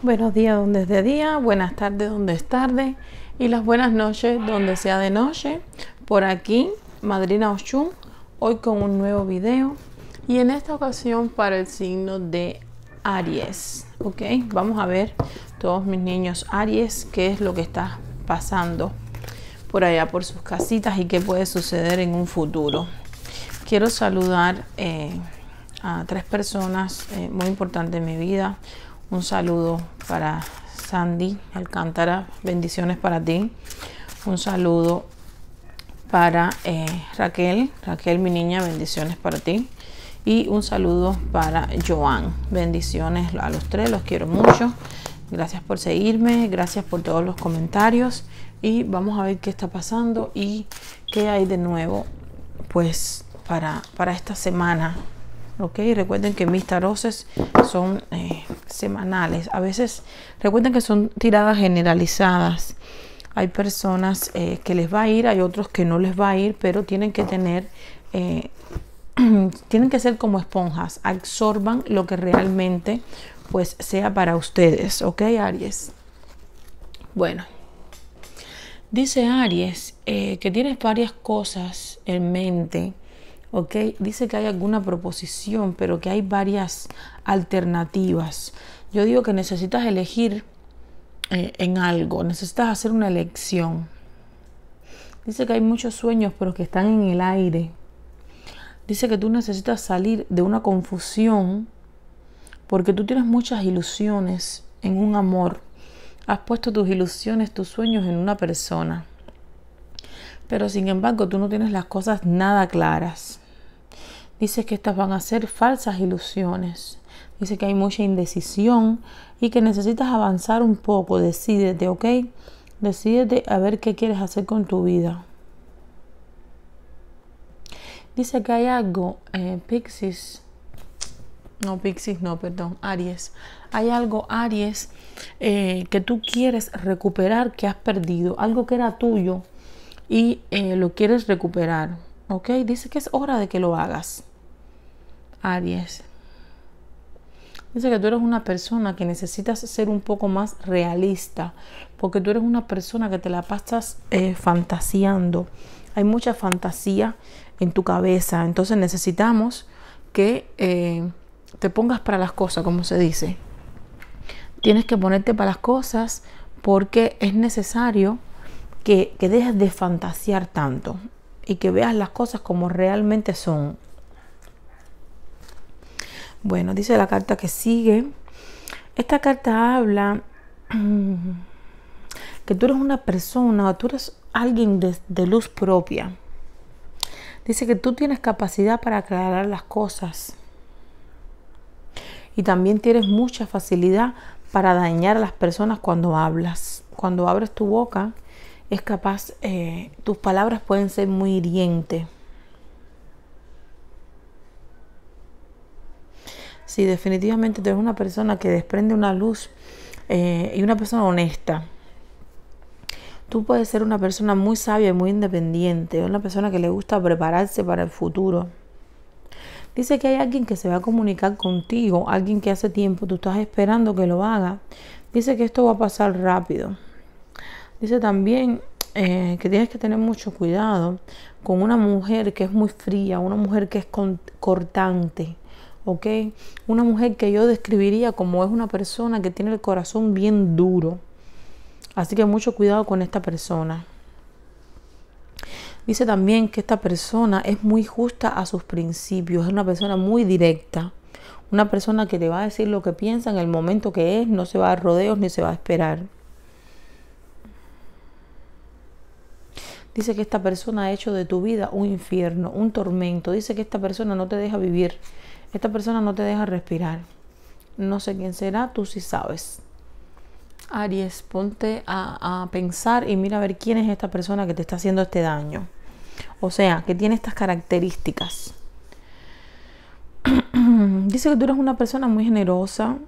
Buenos días donde es de día, buenas tardes donde es tarde y las buenas noches donde sea de noche. Por aquí, Madrina Oshun, hoy con un nuevo video y en esta ocasión para el signo de Aries. Ok, vamos a ver todos mis niños Aries qué es lo que está pasando por allá por sus casitas y qué puede suceder en un futuro. Quiero saludar eh, a tres personas eh, muy importantes en mi vida un saludo para Sandy Alcántara, bendiciones para ti. Un saludo para eh, Raquel, Raquel mi niña, bendiciones para ti. Y un saludo para Joan, bendiciones a los tres, los quiero mucho. Gracias por seguirme, gracias por todos los comentarios y vamos a ver qué está pasando y qué hay de nuevo pues para, para esta semana ok recuerden que mis taroses son eh, semanales a veces recuerden que son tiradas generalizadas hay personas eh, que les va a ir hay otros que no les va a ir pero tienen que tener eh, tienen que ser como esponjas absorban lo que realmente pues sea para ustedes ok aries bueno dice aries que tienes varias cosas en mente ¿ok? Dice que hay alguna proposición, pero que hay varias alternativas. Yo digo que necesitas elegir eh, en algo, necesitas hacer una elección. Dice que hay muchos sueños, pero que están en el aire. Dice que tú necesitas salir de una confusión porque tú tienes muchas ilusiones en un amor. Has puesto tus ilusiones, tus sueños en una persona. Pero sin embargo, tú no tienes las cosas nada claras. Dices que estas van a ser falsas ilusiones. Dice que hay mucha indecisión y que necesitas avanzar un poco. Decídete, ¿ok? Decídete a ver qué quieres hacer con tu vida. Dice que hay algo, eh, Pixis... No, Pixis, no, perdón, Aries. Hay algo, Aries, eh, que tú quieres recuperar que has perdido. Algo que era tuyo y eh, lo quieres recuperar. ¿Ok? Dice que es hora de que lo hagas. Aries. Dice que tú eres una persona que necesitas ser un poco más realista, porque tú eres una persona que te la pasas eh, fantaseando. Hay mucha fantasía en tu cabeza, entonces necesitamos que eh, te pongas para las cosas, como se dice. Tienes que ponerte para las cosas porque es necesario que, dejes de fantasear tanto y que veas las cosas como realmente son. Bueno, dice la carta que sigue. Esta carta habla que tú eres una persona, tú eres alguien de, luz propia. Dice que tú tienes capacidad para aclarar las cosas. Y también tienes mucha facilidad para dañar a las personas cuando hablas. Cuando abres tu boca, es capaz, eh, tus palabras pueden ser muy hirientes. Sí, definitivamente tú eres una persona que desprende una luz eh, y una persona honesta. Tú puedes ser una persona muy sabia y muy independiente, una persona que le gusta prepararse para el futuro. Dice que hay alguien que se va a comunicar contigo, alguien que hace tiempo tú estás esperando que lo haga. Dice que esto va a pasar rápido. Dice también eh, que tienes que tener mucho cuidado con una mujer que es muy fría, una mujer que es cortante. ¿ok? Una mujer que yo describiría como es una persona que tiene el corazón bien duro. Así que mucho cuidado con esta persona. Dice también que esta persona es muy justa a sus principios, es una persona muy directa, una persona que te va a decir lo que piensa en el momento que es, no se va a rodeos ni se va a esperar. Dice que esta persona ha hecho de tu vida un infierno, un tormento. Dice que esta persona no te deja vivir. Esta persona no te deja respirar. No sé quién será, tú sí sabes. Aries, ponte a, pensar y mira a ver quién es esta persona que te está haciendo este daño. O sea, que tiene estas características. Dice que tú eres una persona muy generosa,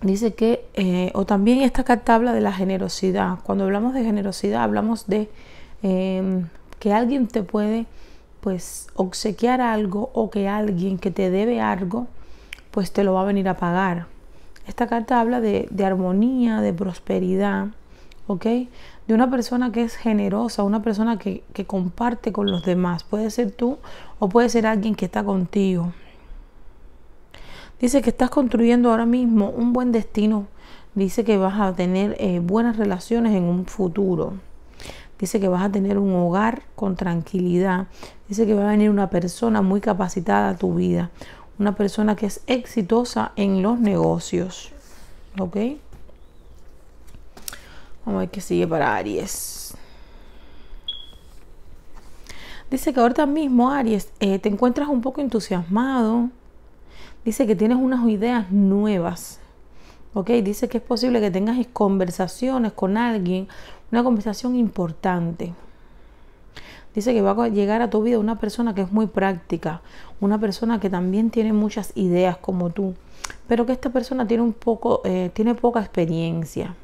dice que, eh, o también esta carta habla de la generosidad. Cuando hablamos de generosidad, hablamos de Em, que alguien te puede pues obsequiar algo o que alguien que te debe algo pues te lo va a venir a pagar. Esta carta habla de, armonía, de prosperidad, ¿ok? De una persona que es generosa, una persona que, comparte con los demás. Puede ser tú o puede ser alguien que está contigo. Dice que estás construyendo ahora mismo un buen destino. Dice que vas a tener eh, buenas relaciones en un futuro dice que vas a tener un hogar con tranquilidad, dice que va a venir una persona muy capacitada a tu vida, una persona que es exitosa en los negocios. ¿Ok? Vamos a ver qué sigue para Aries. Dice que ahorita mismo, Aries, eh, te encuentras un poco entusiasmado. Dice que tienes unas ideas nuevas. ¿Ok? Dice que es posible que tengas conversaciones con alguien, una conversación importante. Dice que va a llegar a tu vida una persona que es muy práctica, una persona que también tiene muchas ideas como tú, pero que esta persona tiene un poco, eh, tiene poca experiencia.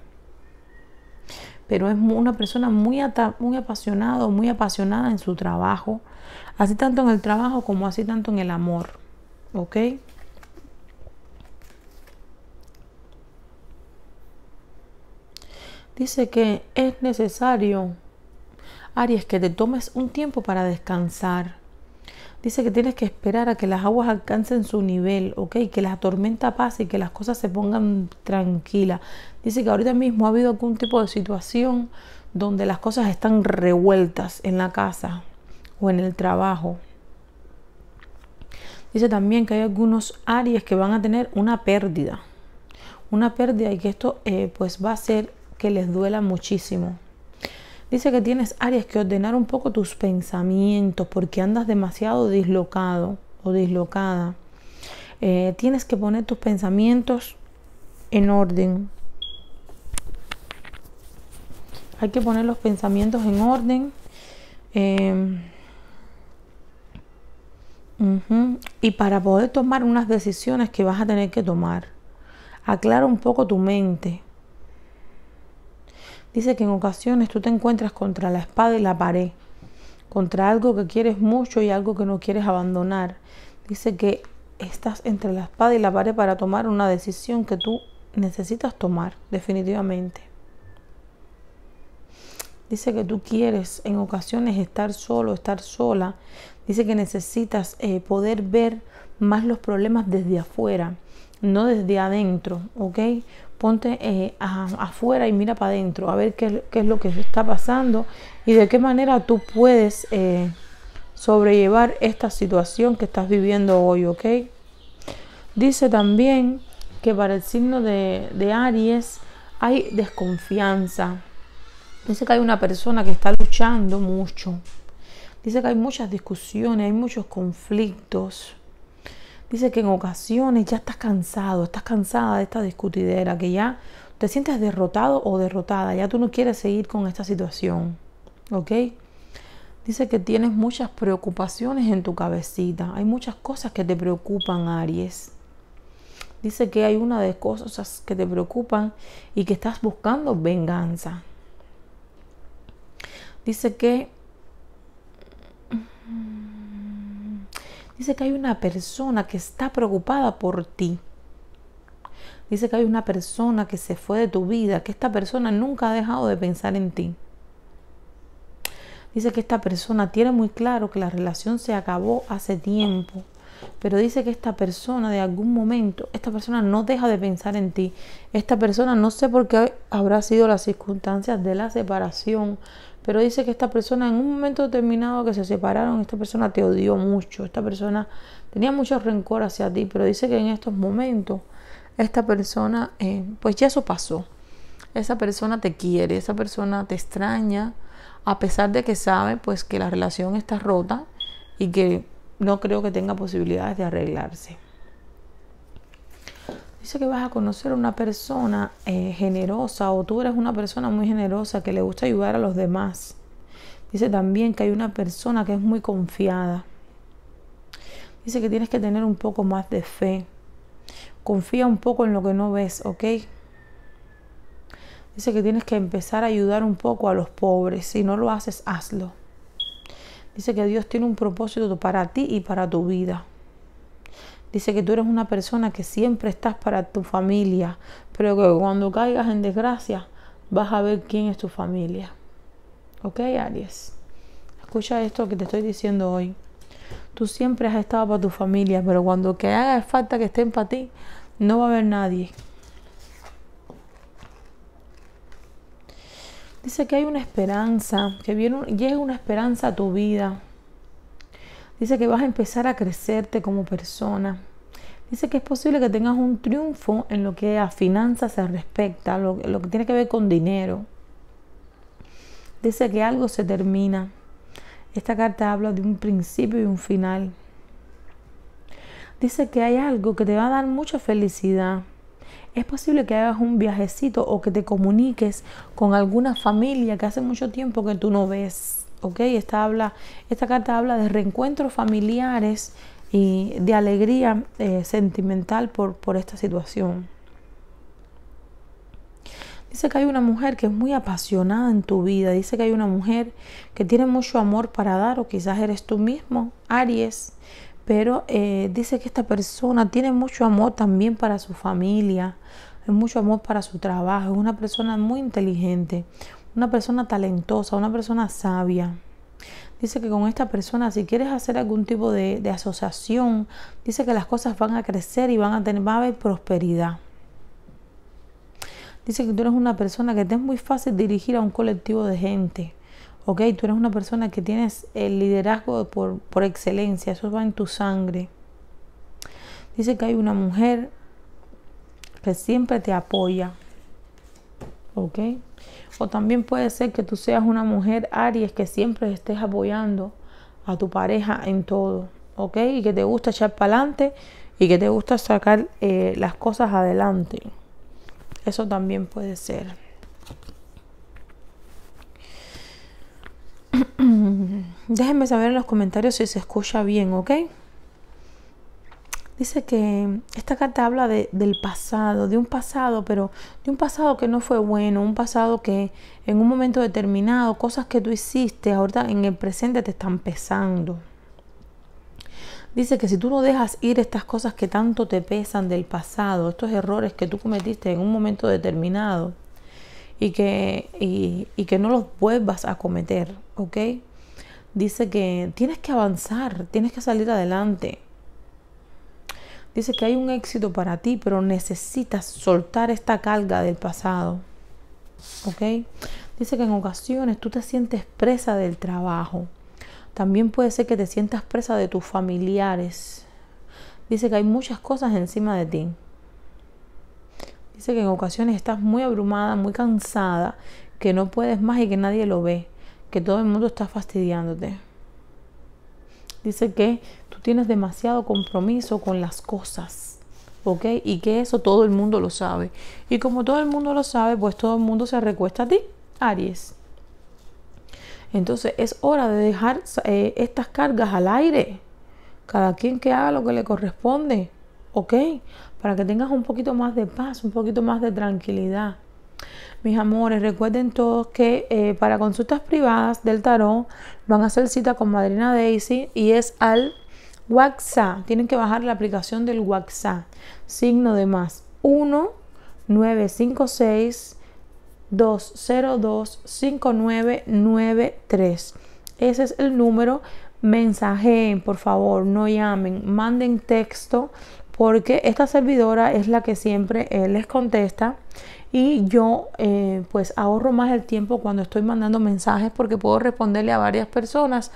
Pero es una persona muy, muy apasionado muy apasionada en su trabajo, así tanto en el trabajo como así tanto en el amor. ¿Ok? dice que es necesario, Aries, que te tomes un tiempo para descansar. Dice que tienes que esperar a que las aguas alcancen su nivel, ¿ok? Que la tormenta pase y que las cosas se pongan tranquilas. Dice que ahorita mismo ha habido algún tipo de situación donde las cosas están revueltas en la casa o en el trabajo. Dice también que hay algunos Aries que van a tener una pérdida. Una pérdida y que esto eh, pues va a ser que les duela muchísimo. Dice que tienes áreas que ordenar un poco tus pensamientos porque andas demasiado dislocado o dislocada. Eh, tienes que poner tus pensamientos en orden. Hay que poner los pensamientos en orden. Em, y para poder tomar unas decisiones que vas a tener que tomar, aclara un poco tu mente Dice que en ocasiones tú te encuentras contra la espada y la pared, contra algo que quieres mucho y algo que no quieres abandonar. Dice que estás entre la espada y la pared para tomar una decisión que tú necesitas tomar, definitivamente. Dice que tú quieres en ocasiones estar solo, estar sola. Dice que necesitas eh, poder ver más los problemas desde afuera, no desde adentro, ¿ok? ponte eh, afuera y mira para adentro, a ver qué, es lo que está pasando y de qué manera tú puedes eh, sobrellevar esta situación que estás viviendo hoy, ¿ok? Dice también que para el signo de, de Aries hay desconfianza. Dice que hay una persona que está luchando mucho. Dice que hay muchas discusiones, hay muchos conflictos. Dice que en ocasiones ya estás cansado, estás cansada de esta discutidera, que ya te sientes derrotado o derrotada, ya tú no quieres seguir con esta situación. ¿Ok? Dice que tienes muchas preocupaciones en tu cabecita, hay muchas cosas que te preocupan, Aries. Dice que hay una de cosas que te preocupan y que estás buscando venganza. Dice que Dice que hay una persona que está preocupada por ti. Dice que hay una persona que se fue de tu vida, que esta persona nunca ha dejado de pensar en ti. Dice que esta persona tiene muy claro que la relación se acabó hace tiempo, pero dice que esta persona de algún momento, esta persona no deja de pensar en ti. Esta persona no sé por qué habrá sido las circunstancias de la separación, pero dice que esta persona en un momento determinado que se separaron, esta persona te odió mucho, esta persona tenía mucho rencor hacia ti, pero dice que en estos momentos esta persona, eh, pues ya eso pasó. Esa persona te quiere, esa persona te extraña, a pesar de que sabe pues que la relación está rota y que no creo que tenga posibilidades de arreglarse dice que vas a conocer a una persona eh, generosa o tú eres una persona muy generosa que le gusta ayudar a los demás. Dice también que hay una persona que es muy confiada. Dice que tienes que tener un poco más de fe. Confía un poco en lo que no ves, ¿ok? Dice que tienes que empezar a ayudar un poco a los pobres. Si no lo haces, hazlo. Dice que Dios tiene un propósito para ti y para tu vida. Dice que tú eres una persona que siempre estás para tu familia, pero que cuando caigas en desgracia vas a ver quién es tu familia. ¿Ok, Aries? Escucha esto que te estoy diciendo hoy. Tú siempre has estado para tu familia, pero cuando que haga falta que estén para ti, no va a haber nadie. Dice que hay una esperanza, que viene, llega una esperanza a tu vida Dice que vas a empezar a crecerte como persona. Dice que es posible que tengas un triunfo en lo que a finanzas se respecta, lo, lo que tiene que ver con dinero. Dice que algo se termina. Esta carta habla de un principio y un final. Dice que hay algo que te va a dar mucha felicidad. Es posible que hagas un viajecito o que te comuniques con alguna familia que hace mucho tiempo que tú no ves. Esta, habla, esta carta habla de reencuentros familiares y de alegría eh, sentimental por, por esta situación. Dice que hay una mujer que es muy apasionada en tu vida. Dice que hay una mujer que tiene mucho amor para dar o quizás eres tú mismo, Aries. Pero eh, dice que esta persona tiene mucho amor también para su familia, mucho amor para su trabajo. Es una persona muy inteligente, una persona talentosa, una persona sabia. Dice que con esta persona, si quieres hacer algún tipo de, asociación, dice que las cosas van a crecer y van a tener, va prosperidad. Dice que tú eres una persona que te es muy fácil dirigir a un colectivo de gente. ¿ok? Tú eres una persona que tienes el liderazgo por, por, excelencia, eso va en tu sangre. Dice que hay una mujer que siempre te apoya, ¿ok? O también puede ser que tú seas una mujer Aries que siempre estés apoyando a tu pareja en todo, ¿ok? Y que te gusta echar para adelante y que te gusta sacar eh, las cosas adelante. Eso también puede ser. Déjenme saber en los comentarios si se escucha bien, ¿ok? dice que esta carta habla del pasado, de un pasado, pero de un pasado que no fue bueno, un pasado que en un momento determinado, cosas que tú hiciste ahorita en el presente te están pesando. Dice que si tú no dejas ir estas cosas que tanto te pesan del pasado, estos errores que tú cometiste en un momento determinado y que, y, y que no los vuelvas a cometer, ¿ok? Dice que tienes que avanzar, tienes que salir adelante Dice que hay un éxito para ti, pero necesitas soltar esta carga del pasado. ¿Ok? Dice que en ocasiones tú te sientes presa del trabajo. También puede ser que te sientas presa de tus familiares. Dice que hay muchas cosas encima de ti. Dice que en ocasiones estás muy abrumada, muy cansada, que no puedes más y que nadie lo ve, que todo el mundo está fastidiándote dice que tú tienes demasiado compromiso con las cosas. ¿Ok? Y que eso todo el mundo lo sabe. Y como todo el mundo lo sabe, pues todo el mundo se recuesta a ti, Aries. Entonces es hora de dejar eh, estas cargas al aire. Cada quien que haga lo que le corresponde. ¿Ok? Para que tengas un poquito más de paz, un poquito más de tranquilidad. Mis amores, recuerden todos que eh, para consultas privadas del tarot van a hacer cita con Madrina Daisy y es al WhatsApp. Tienen que bajar la aplicación del WhatsApp. Signo de más 1 956 202 5993. Ese es el número. Mensajen, por favor, no llamen, manden texto porque esta servidora es la que siempre eh, les contesta y yo eh, pues ahorro más el tiempo cuando estoy mandando mensajes porque puedo responderle a varias personas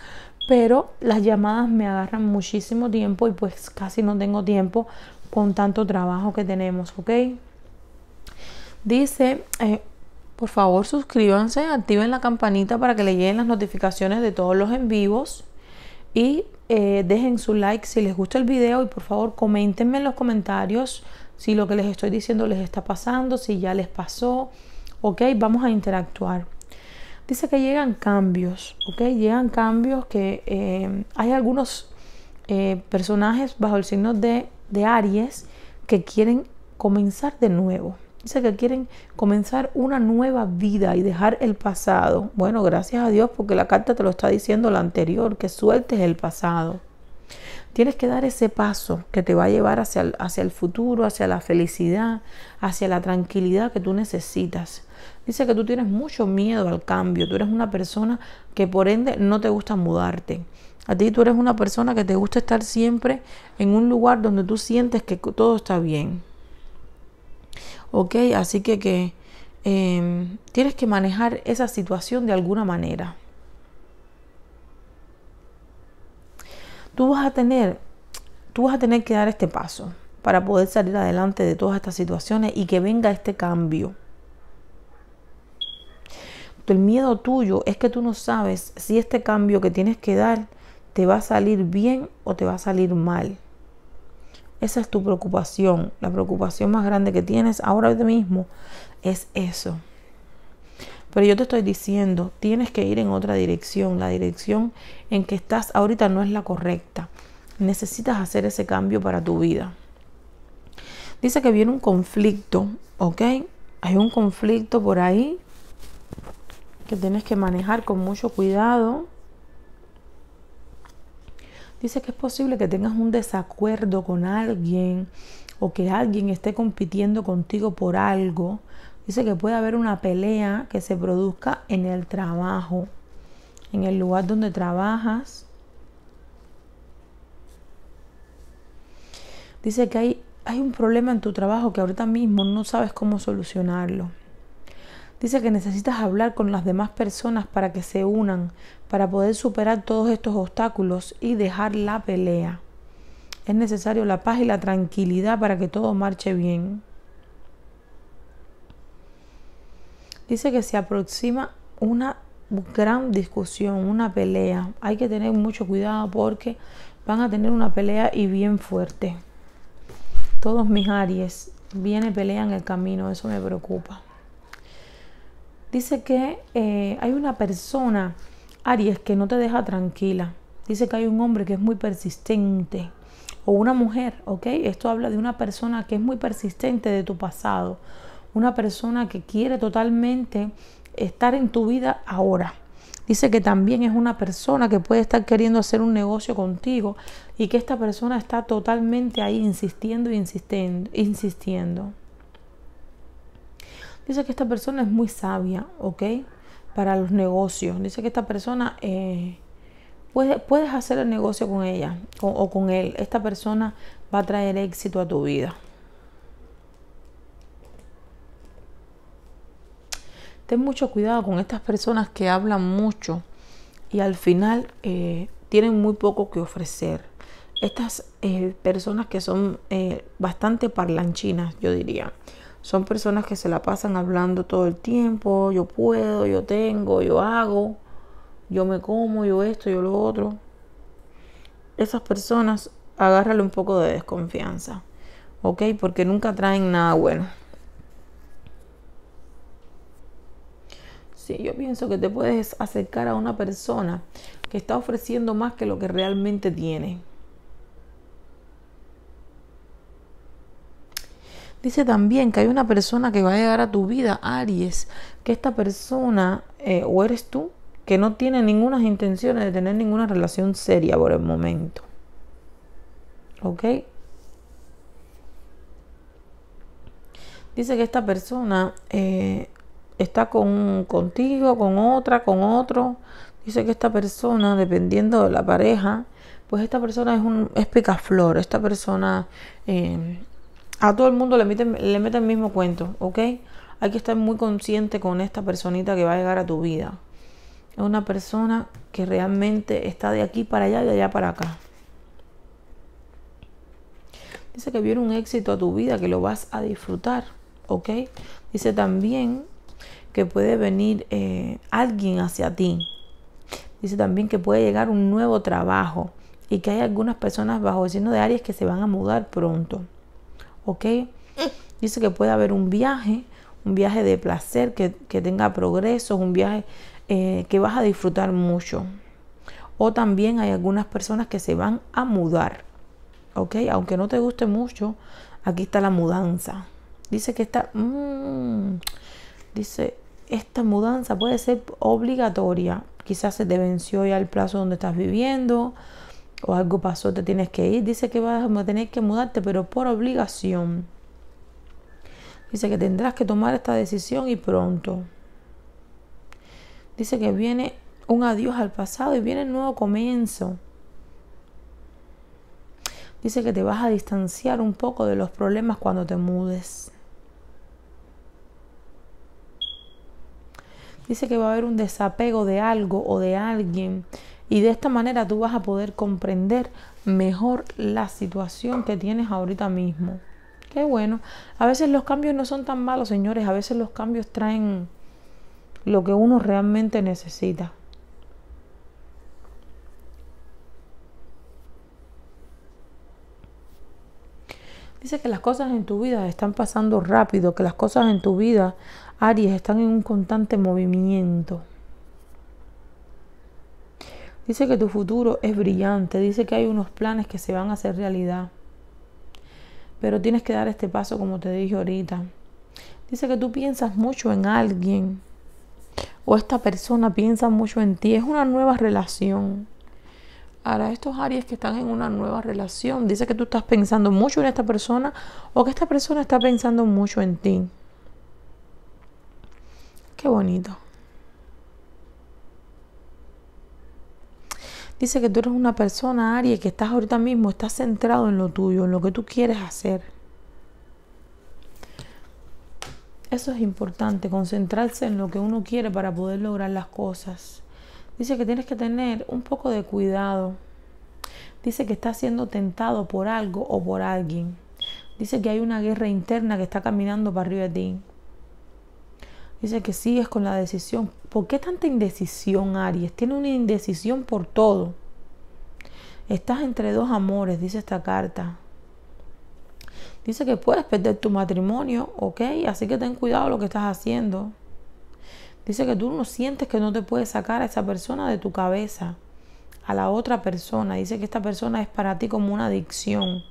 pero las llamadas me agarran muchísimo tiempo y pues casi no tengo tiempo con tanto trabajo que tenemos ok dice eh, por favor suscríbanse activen la campanita para que le lleguen las notificaciones de todos los en vivos y eh, dejen su like si les gusta el video y por favor coméntenme en los comentarios si lo que les estoy diciendo les está pasando, si ya les pasó. Ok, vamos a interactuar. Dice que llegan cambios, ok, llegan cambios que eh, hay algunos eh, personajes bajo el signo de, de Aries que quieren comenzar de nuevo. Dice que quieren comenzar una nueva vida y dejar el pasado. Bueno, gracias a Dios porque la carta te lo está diciendo la anterior, que sueltes el pasado. Tienes que dar ese paso que te va a llevar hacia el, hacia el futuro, hacia la felicidad, hacia la tranquilidad que tú necesitas. Dice que tú tienes mucho miedo al cambio, tú eres una persona que por ende no te gusta mudarte. A ti tú eres una persona que te gusta estar siempre en un lugar donde tú sientes que todo está bien. ¿Ok? Así que, que em, tienes que manejar esa situación de alguna manera. Tú vas a tener, tú vas a tener que dar este paso para poder salir adelante de todas estas situaciones y que venga este cambio. El miedo tuyo es que tú no sabes si este cambio que tienes que dar te va a salir bien o te va a salir mal. Esa es tu preocupación. La preocupación más grande que tienes ahora mismo es eso. Pero yo te estoy diciendo, tienes que ir en otra dirección. La dirección en que estás ahorita no es la correcta. Necesitas hacer ese cambio para tu vida. Dice que viene un conflicto, ¿ok? Hay un conflicto por ahí que tienes que manejar con mucho cuidado. Dice que es posible que tengas un desacuerdo con alguien o que alguien esté compitiendo contigo por algo Dice que puede haber una pelea que se produzca en el trabajo, en el lugar donde trabajas. Dice que hay, un problema en tu trabajo que ahorita mismo no sabes cómo solucionarlo. Dice que necesitas hablar con las demás personas para que se unan, para poder superar todos estos obstáculos y dejar la pelea. Es necesario la paz y la tranquilidad para que todo marche bien. Dice que se aproxima una gran discusión, una pelea. Hay que tener mucho cuidado porque van a tener una pelea y bien fuerte. Todos mis Aries, viene pelea en el camino, eso me preocupa. Dice que eh, hay una persona, Aries, que no te deja tranquila. Dice que hay un hombre que es muy persistente. O una mujer, ¿ok? Esto habla de una persona que es muy persistente de tu pasado una persona que quiere totalmente estar en tu vida ahora. Dice que también es una persona que puede estar queriendo hacer un negocio contigo y que esta persona está totalmente ahí insistiendo e insistiendo, insistiendo. Dice que esta persona es muy sabia, ¿ok? Para los negocios. Dice que esta persona eh, puedes hacer el negocio con ella o con él. Esta persona va a traer éxito a tu vida. ten mucho cuidado con estas personas que hablan mucho y al final eh, tienen muy poco que ofrecer. Estas eh, personas que son eh, bastante parlanchinas, yo diría, son personas que se la pasan hablando todo el tiempo, yo puedo, yo tengo, yo hago, yo me como, yo esto, yo lo otro. Esas personas agárrale un poco de desconfianza, ¿ok? Porque nunca traen nada bueno. Sí, yo pienso que te puedes acercar a una persona que está ofreciendo más que lo que realmente tiene. Dice también que hay una persona que va a llegar a tu vida, Aries, que esta persona eh, o eres tú, que no tiene ninguna intención de tener ninguna relación seria por el momento. ¿Ok? Dice que esta persona eh, está con contigo, con otra, con otro. Dice que esta persona, dependiendo de la pareja, pues esta persona es un esta persona eh, a todo el mundo le mete, le mete el mismo cuento, ¿ok? Hay que estar muy consciente con esta personita que va a llegar a tu vida. Es una persona que realmente está de aquí para allá y de allá para acá. Dice que viene un éxito a tu vida, que lo vas a disfrutar, ¿ok? Dice también que puede venir eh, alguien hacia ti. Dice también que puede llegar un nuevo trabajo y que hay algunas personas bajo el signo de Aries que se van a mudar pronto. ¿Ok? Dice que puede haber un viaje, un viaje de placer que, tenga progreso. un viaje eh, que vas a disfrutar mucho. O también hay algunas personas que se van a mudar. ¿Ok? Aunque no te guste mucho, aquí está la mudanza. Dice que está... Mm, dice, esta mudanza puede ser obligatoria. Quizás se te venció ya el plazo donde estás viviendo o algo pasó, te tienes que ir. Dice que vas a tener que mudarte, pero por obligación. Dice que tendrás que tomar esta decisión y pronto. Dice que viene un adiós al pasado y viene el nuevo comienzo. Dice que te vas a distanciar un poco de los problemas cuando te mudes. Dice que va a haber un desapego de algo o de alguien. Y de esta manera tú vas a poder comprender mejor la situación que tienes ahorita mismo. Qué bueno. A veces los cambios no son tan malos, señores. A veces los cambios traen lo que uno realmente necesita. Dice que las cosas en tu vida están pasando rápido, que las cosas en tu vida Aries están en un constante movimiento. Dice que tu futuro es brillante, dice que hay unos planes que se van a hacer realidad. Pero tienes que dar este paso como te dije ahorita. Dice que tú piensas mucho en alguien o esta persona piensa mucho en ti. Es una nueva relación. Ahora, estos Aries que están en una nueva relación, dice que tú estás pensando mucho en esta persona o que esta persona está pensando mucho en ti. Qué bonito. Dice que tú eres una persona, Aries, que estás ahorita mismo, estás centrado en lo tuyo, en lo que tú quieres hacer. Eso es importante, concentrarse en lo que uno quiere para poder lograr las cosas. Dice que tienes que tener un poco de cuidado. Dice que estás siendo tentado por algo o por alguien. Dice que hay una guerra interna que está caminando para arriba de ti. Dice que sigues con la decisión. ¿Por qué tanta indecisión, Aries? Tiene una indecisión por todo. Estás entre dos amores, dice esta carta. Dice que puedes perder tu matrimonio, ¿ok? Así que ten cuidado lo que estás haciendo. Dice que tú no sientes que no te puedes sacar a esa persona de tu cabeza, a la otra persona. Dice que esta persona es para ti como una adicción,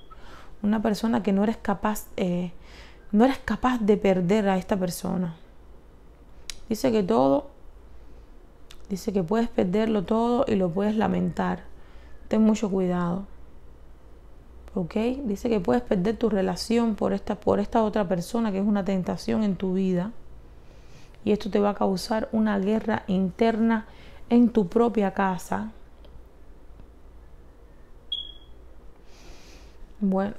una persona que no eres capaz, eh, no eres capaz de perder a esta persona. Dice que todo, dice que puedes perderlo todo y lo puedes lamentar. Ten mucho cuidado. ¿Ok? Dice que puedes perder tu relación por esta, por esta otra persona que es una tentación en tu vida. Y esto te va a causar una guerra interna en tu propia casa. Bueno.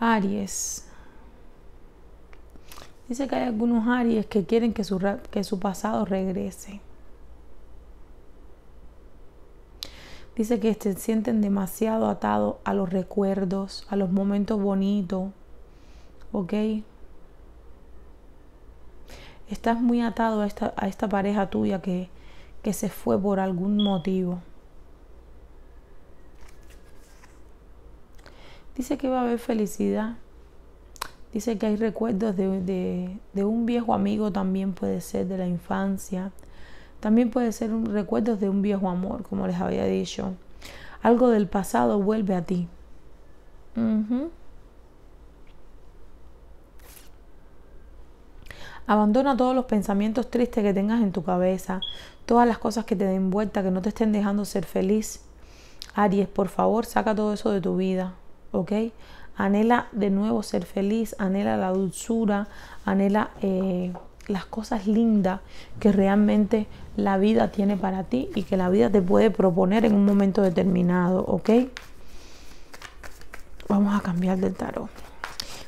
Aries. Dice que hay algunos Aries que quieren que su, que su pasado regrese. Dice que se sienten demasiado atados a los recuerdos, a los momentos bonitos. ¿Ok? Estás muy atado a esta, a esta pareja tuya que, que se fue por algún motivo. Dice que va a haber felicidad Dice que hay recuerdos de, de, un viejo amigo, también puede ser de la infancia. También puede ser un, recuerdos de un viejo amor, como les había dicho. Algo del pasado vuelve a ti. Abandona todos los pensamientos tristes que tengas en tu cabeza, todas las cosas que te den vuelta, que no te estén dejando ser feliz. Aries, por favor, saca todo eso de tu vida, ¿ok? anhela de nuevo ser feliz, anhela la dulzura, anhela eh, las cosas lindas que realmente la vida tiene para ti y que la vida te puede proponer en un momento determinado, ¿ok? Vamos a cambiar del tarot.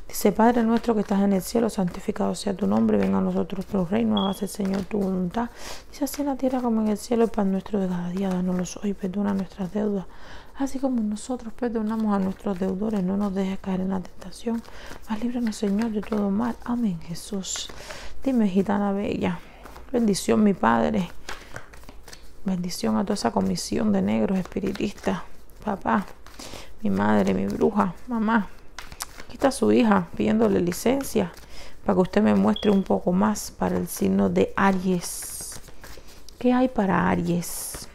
Dice, Padre nuestro que estás en el cielo, santificado sea tu nombre, venga a nosotros tu reino, hágase Señor tu voluntad. Dice así en la tierra como en el cielo, el pan nuestro de cada día, danoslo hoy, perdona nuestras deudas así como nosotros perdonamos pues, a nuestros deudores, no nos dejes caer en la tentación, mas Señor, de todo mal. Amén, Jesús. Dime, gitana bella, bendición, mi Padre, bendición a toda esa comisión de negros espiritistas, papá, mi madre, mi bruja, mamá. Aquí está su hija pidiéndole licencia para que usted me muestre un poco más para el signo de Aries. ¿Qué hay para Aries?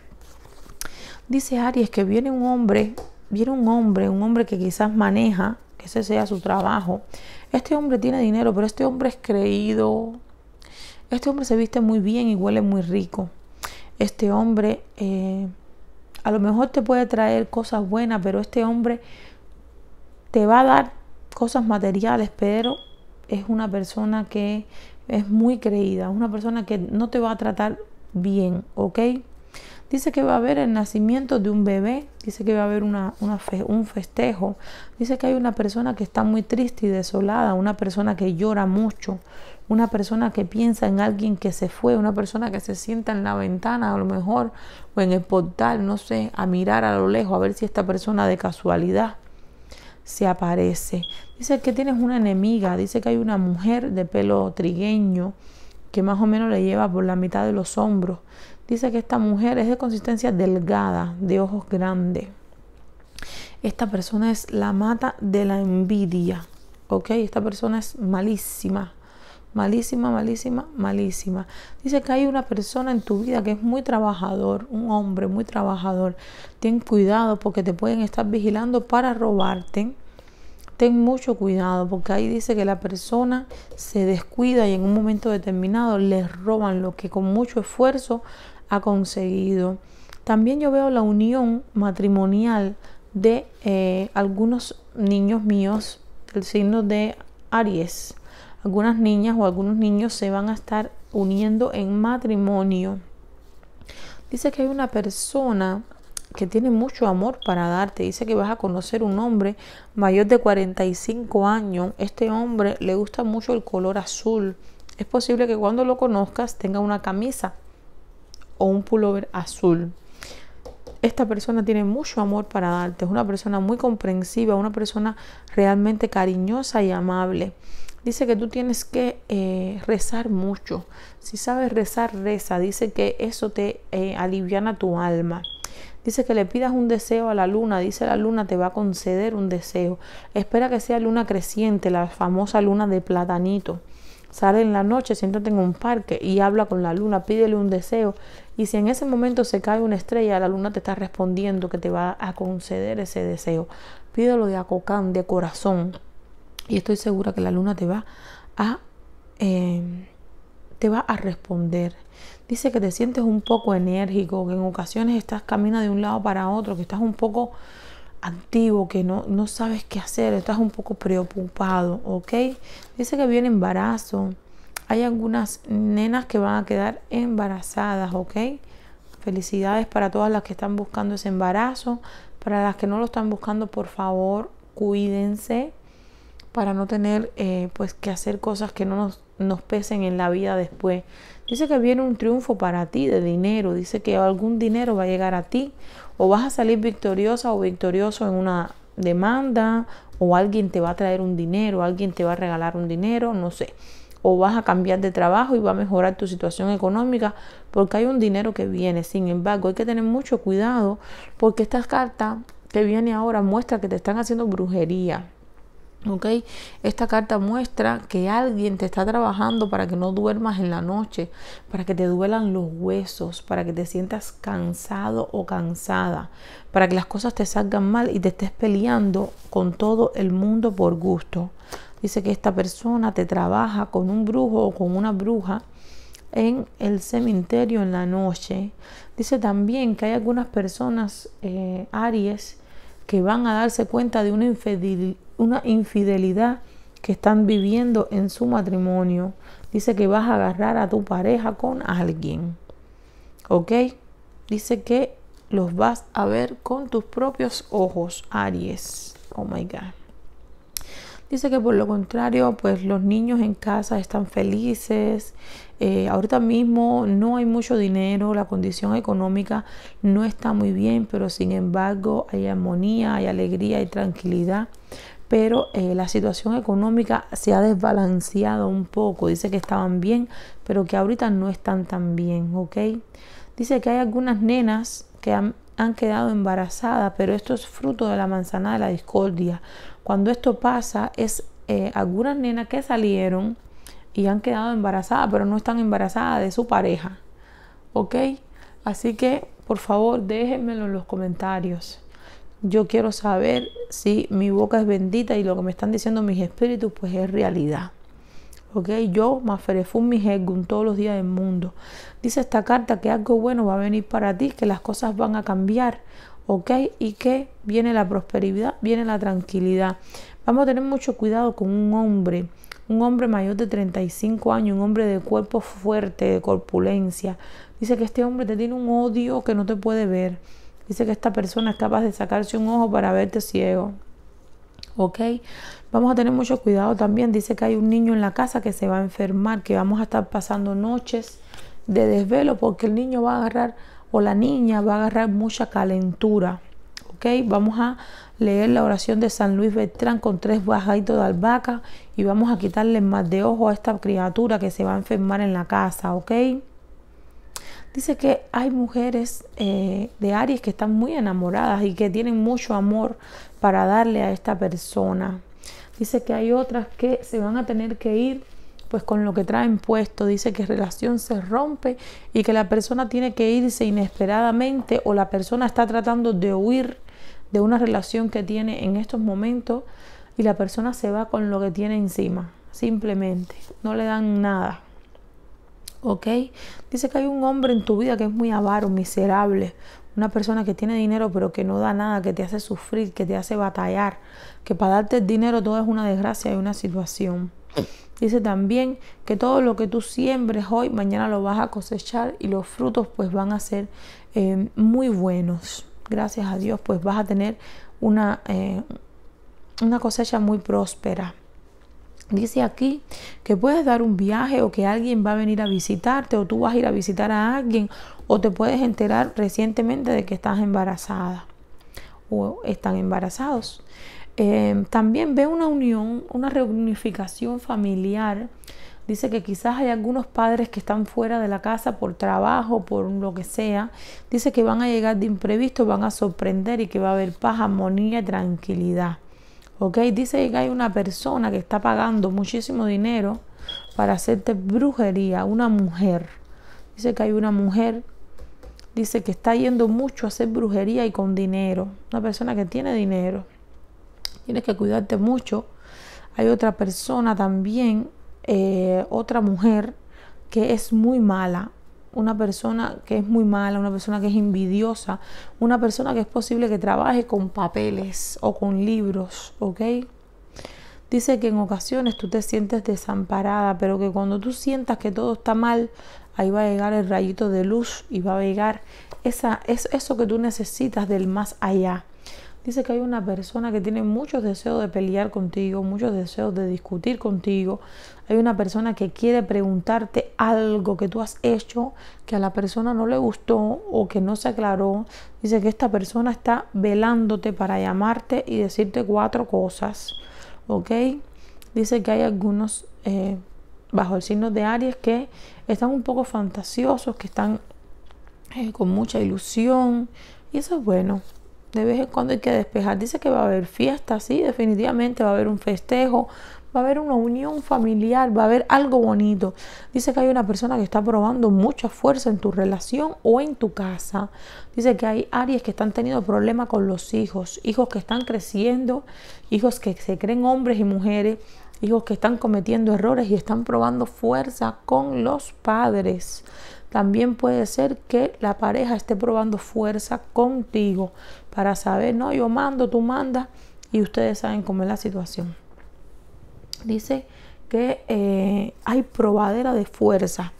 Dice Aries que viene un hombre, viene un hombre, un hombre que quizás maneja, que ese sea su trabajo. Este hombre tiene dinero, pero este hombre es creído. Este hombre se viste muy bien y huele muy rico. Este hombre eh, a lo mejor te puede traer cosas buenas, pero este hombre te va a dar cosas materiales, pero es una persona que es muy creída, una persona que no te va a tratar bien, ¿ok? Dice que va a haber el nacimiento de un bebé, dice que va a haber una, fe, un festejo, dice que hay una persona que está muy triste y desolada, una persona que llora mucho, una persona que piensa en alguien que se fue, una persona que se sienta en la ventana a lo mejor o en el portal, no sé, a mirar a lo lejos, a ver si esta persona de casualidad se aparece. Dice que tienes una enemiga, dice que hay una mujer de pelo trigueño que más o menos le lleva por la mitad de los hombros. Dice que esta mujer es de consistencia delgada, de ojos grandes. Esta persona es la mata de la envidia. ¿Ok? Esta persona es malísima. Malísima, malísima, malísima. Dice que hay una persona en tu vida que es muy trabajador, un hombre muy trabajador. Ten cuidado porque te pueden estar vigilando para robarte ten mucho cuidado porque ahí dice que la persona se descuida y en un momento determinado les roban lo que con mucho esfuerzo ha conseguido. También yo veo la unión matrimonial de eh, algunos niños míos el signo de Aries. Algunas niñas o algunos niños se van a estar uniendo en matrimonio. Dice que hay una persona que tiene mucho amor para darte. Dice que vas a conocer un hombre mayor de 45 años. Este hombre le gusta mucho el color azul. Es posible que cuando lo conozcas tenga una camisa o un pullover azul. Esta persona tiene mucho amor para darte, es una persona muy comprensiva, una persona realmente cariñosa y amable. Dice que tú tienes que eh, rezar mucho. Si sabes rezar, reza. Dice que eso te eh, aliviana tu alma. Dice que le pidas un deseo a la luna. Dice la luna te va a conceder un deseo. Espera que sea luna creciente, la famosa luna de platanito. Sale en la noche, siéntate en un parque y habla con la luna, pídele un deseo. Y si en ese momento se cae una estrella, la luna te está respondiendo que te va a conceder ese deseo. Pídelo de acocán, de corazón. Y estoy segura que la luna te va a, eh, te va a responder. Dice que te sientes un poco enérgico, que en ocasiones estás caminando de un lado para otro, que estás un poco activo, que no, sabes qué hacer, estás un poco preocupado, ¿ok? Dice que viene embarazo. Hay algunas nenas que van a quedar embarazadas, ¿ok? Felicidades para todas las que están buscando ese embarazo. Para las que no lo están buscando, por favor, cuídense para no tener eh, pues que hacer cosas que no nos, nos pesen en la vida después. Dice que viene un triunfo para ti de dinero, dice que algún dinero va a llegar a ti, o vas a salir victoriosa o victorioso en una demanda, o alguien te va a traer un dinero, alguien te va a regalar un dinero, no sé. O vas a cambiar de trabajo y va a mejorar tu situación económica porque hay un dinero que viene. Sin embargo, hay que tener mucho cuidado porque estas carta que viene ahora muestra que te están haciendo brujería esta carta muestra que alguien te está trabajando para que no duermas en la noche, para que te duelan los huesos, para que te sientas cansado o cansada, para que las cosas te salgan mal y te estés peleando con todo el mundo por gusto. Dice que esta persona te trabaja con un brujo o con una bruja en el cementerio en la noche. Dice también que hay algunas personas, eh, Aries, que van a darse cuenta de una infidelidad una infidelidad que están viviendo en su matrimonio. Dice que vas a agarrar a tu pareja con alguien. ¿Ok? Dice que los vas a ver con tus propios ojos, Aries. Oh my God. Dice que por lo contrario, pues los niños en casa están felices. Eh, ahorita mismo no hay mucho dinero, la condición económica no está muy bien, pero sin embargo hay armonía, hay alegría, y tranquilidad pero eh, la situación económica se ha desbalanceado un poco. Dice que estaban bien, pero que ahorita no están tan bien, ¿ok? Dice que hay algunas nenas que han, quedado embarazadas, pero esto es fruto de la manzana de la discordia. Cuando esto pasa, es eh, algunas nenas que salieron y han quedado embarazadas, pero no están embarazadas de su pareja, ¿ok? Así que, por favor, déjenmelo en los comentarios yo quiero saber si mi boca es bendita y lo que me están diciendo mis espíritus pues es realidad. ¿Ok? Yo, Maferefum, mi todos los días del mundo. Dice esta carta que algo bueno va a venir para ti, que las cosas van a cambiar, ¿ok? Y que viene la prosperidad, viene la tranquilidad. Vamos a tener mucho cuidado con un hombre, un hombre mayor de 35 años, un hombre de cuerpo fuerte, de corpulencia. Dice que este hombre te tiene un odio que no te puede ver Dice que esta persona es capaz de sacarse un ojo para verte ciego. ¿ok? Vamos a tener mucho cuidado también. Dice que hay un niño en la casa que se va a enfermar, que vamos a estar pasando noches de desvelo porque el niño va a agarrar o la niña va a agarrar mucha calentura, ¿ok? Vamos a leer la oración de San Luis Beltrán con tres bajaditos de albahaca y vamos a quitarle más de ojo a esta criatura que se va a enfermar en la casa, ¿ok? Dice que hay mujeres eh, de Aries que están muy enamoradas y que tienen mucho amor para darle a esta persona. Dice que hay otras que se van a tener que ir pues con lo que traen puesto. Dice que relación se rompe y que la persona tiene que irse inesperadamente o la persona está tratando de huir de una relación que tiene en estos momentos y la persona se va con lo que tiene encima. Simplemente, no le dan nada. Dice que hay un hombre en tu vida que es muy avaro, miserable, una persona que tiene dinero pero que no da nada, que te hace sufrir, que te hace batallar, que para darte el dinero todo es una desgracia y una situación. Dice también que todo lo que tú siembres hoy, mañana lo vas a cosechar y los frutos pues van a ser eh, muy buenos. Gracias a Dios pues vas a tener una, eh, una cosecha muy próspera. Dice aquí que puedes dar un viaje o que alguien va a venir a visitarte o tú vas a ir a visitar a alguien o te puedes enterar recientemente de que estás embarazada o están embarazados. Eh, también ve una unión, una reunificación familiar. Dice que quizás hay algunos padres que están fuera de la casa por trabajo, por lo que sea. Dice que van a llegar de imprevisto, van a sorprender y que va a haber paz, armonía, tranquilidad. ¿Ok? Dice que hay una persona que está pagando muchísimo dinero para hacerte brujería, una mujer. Dice que hay una mujer, dice que está yendo mucho a hacer brujería y con dinero. Una persona que tiene dinero. Tienes que cuidarte mucho. Hay otra persona también, eh, otra mujer que es muy mala, una persona que es muy mala, una persona que es envidiosa, una persona que es posible que trabaje con papeles o con libros, ¿ok? Dice que en ocasiones tú te sientes desamparada, pero que cuando tú sientas que todo está mal, ahí va a llegar el rayito de luz y va a llegar esa, es, eso que tú necesitas del más allá. Dice que hay una persona que tiene muchos deseos de pelear contigo, muchos deseos de discutir contigo. Hay una persona que quiere preguntarte algo que tú has hecho que a la persona no le gustó o que no se aclaró. Dice que esta persona está velándote para llamarte y decirte cuatro cosas. ¿Ok? Dice que hay algunos eh, bajo el signo de Aries que están un poco fantasiosos, que están eh, con mucha ilusión. Y eso es bueno. De vez en cuando hay que despejar. Dice que va a haber fiestas, sí, definitivamente va a haber un festejo, va a haber una unión familiar, va a haber algo bonito. Dice que hay una persona que está probando mucha fuerza en tu relación o en tu casa. Dice que hay aries que están teniendo problemas con los hijos, hijos que están creciendo, hijos que se creen hombres y mujeres hijos que están cometiendo errores y están probando fuerza con los padres. También puede ser que la pareja esté probando fuerza contigo para saber, no, yo mando, tú mandas y ustedes saben cómo es la situación. Dice que eh, hay probadera de fuerza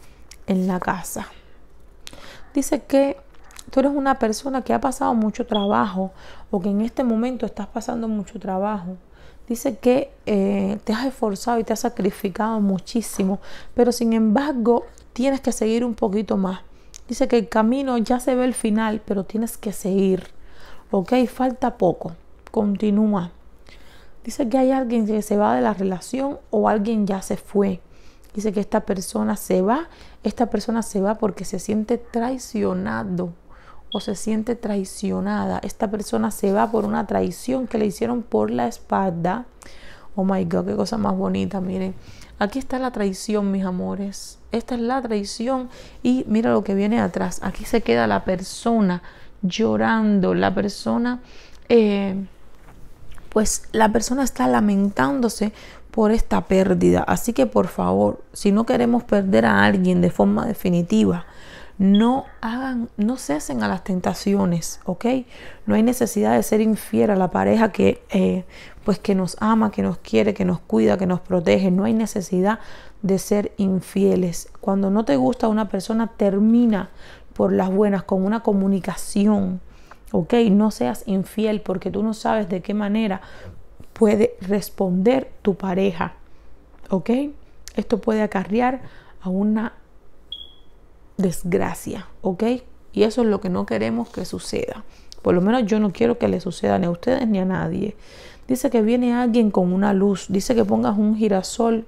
en la casa. Dice que tú eres una persona que ha pasado mucho trabajo o que en este momento estás pasando mucho trabajo dice que eh, te has esforzado y te has sacrificado muchísimo, pero sin embargo tienes que seguir un poquito más. Dice que el camino ya se ve el final, pero tienes que seguir. Ok, falta poco. Continúa. Dice que hay alguien que se va de la relación o alguien ya se fue. Dice que esta persona se va, esta persona se va porque se siente traicionado o se siente traicionada. Esta persona se va por una traición que le hicieron por la espalda. Oh my God, qué cosa más bonita, miren. Aquí está la traición, mis amores. Esta es la traición y mira lo que viene atrás. Aquí se queda la persona llorando, la persona, eh, pues la persona está lamentándose por esta pérdida. Así que por favor, si no queremos perder a alguien de forma definitiva, no hagan, no cesen a las tentaciones, ¿ok? No hay necesidad de ser infiel a la pareja que, eh, pues que nos ama, que nos quiere, que nos cuida, que nos protege. No hay necesidad de ser infieles. Cuando no te gusta una persona, termina por las buenas con una comunicación, ¿ok? No seas infiel porque tú no sabes de qué manera puede responder tu pareja, ¿ok? Esto puede acarrear a una desgracia, ¿ok? Y eso es lo que no queremos que suceda. Por lo menos yo no quiero que le suceda ni a ustedes ni a nadie. Dice que viene alguien con una luz. Dice que pongas un girasol,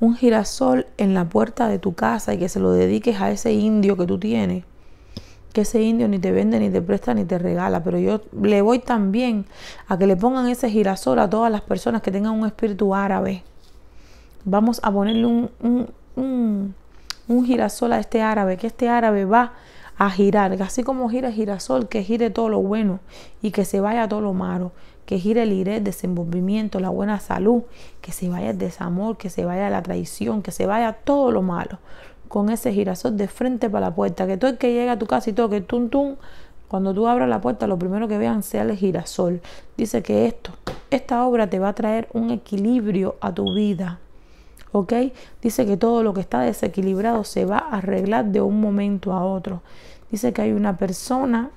un girasol en la puerta de tu casa y que se lo dediques a ese indio que tú tienes. Que ese indio ni te vende, ni te presta, ni te regala. Pero yo le voy también a que le pongan ese girasol a todas las personas que tengan un espíritu árabe. Vamos a ponerle un, un un girasol a este árabe, que este árabe va a girar, así como gira el girasol, que gire todo lo bueno y que se vaya todo lo malo, que gire el iré, el desenvolvimiento, la buena salud, que se vaya el desamor, que se vaya la traición, que se vaya todo lo malo, con ese girasol de frente para la puerta, que todo el que llega a tu casa y toque tum tum, cuando tú abras la puerta lo primero que vean sea el girasol. Dice que esto, esta obra te va a traer un equilibrio a tu vida Dice que todo lo que está desequilibrado se va a arreglar de un momento a otro. Dice que hay una persona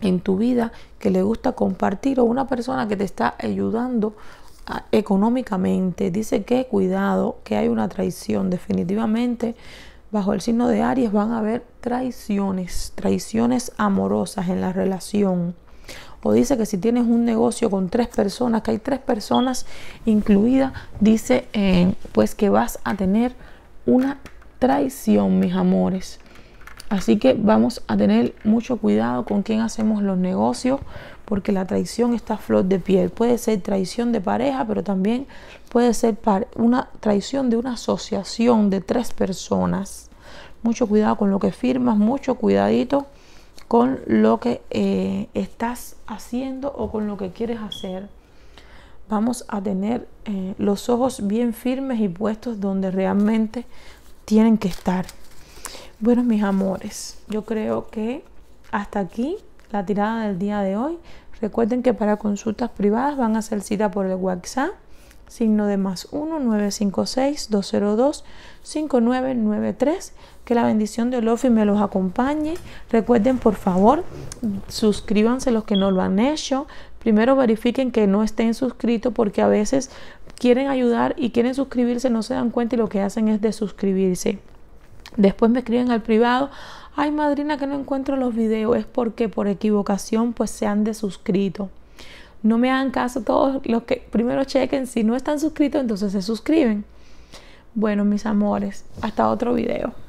en tu vida que le gusta compartir o una persona que te está ayudando ah, económicamente. Dice que cuidado, que hay una traición. Definitivamente, bajo el signo de Aries van a haber traiciones, traiciones amorosas en la relación. O dice que si tienes un negocio con tres personas, que hay tres personas incluidas, dice eh, pues que vas a tener una traición, mis amores. Así que vamos a tener mucho cuidado con quién hacemos los negocios, porque la traición está a flor de piel. Puede ser traición de pareja, pero también puede ser una traición de una asociación de tres personas. Mucho cuidado con lo que firmas, mucho cuidadito con lo que eh, estás haciendo o con lo que quieres hacer. Vamos a tener eh, los ojos bien firmes y puestos donde realmente tienen que estar. Bueno, mis amores, yo creo que hasta aquí la tirada del día de hoy. Recuerden que para consultas privadas van a hacer cita por el WhatsApp, signo de más 1 956 202 5993 que la bendición de Olofi me los acompañe. Recuerden, por favor, suscríbanse los que no lo han hecho. Primero verifiquen que no estén suscritos porque a veces quieren ayudar y quieren suscribirse, no se dan cuenta y lo que hacen es desuscribirse. Después me escriben al privado, ay madrina que no encuentro los videos, es porque por equivocación pues se han desuscrito. No me hagan caso todos los que primero chequen, si no están suscritos entonces se suscriben. Bueno mis amores, hasta otro video.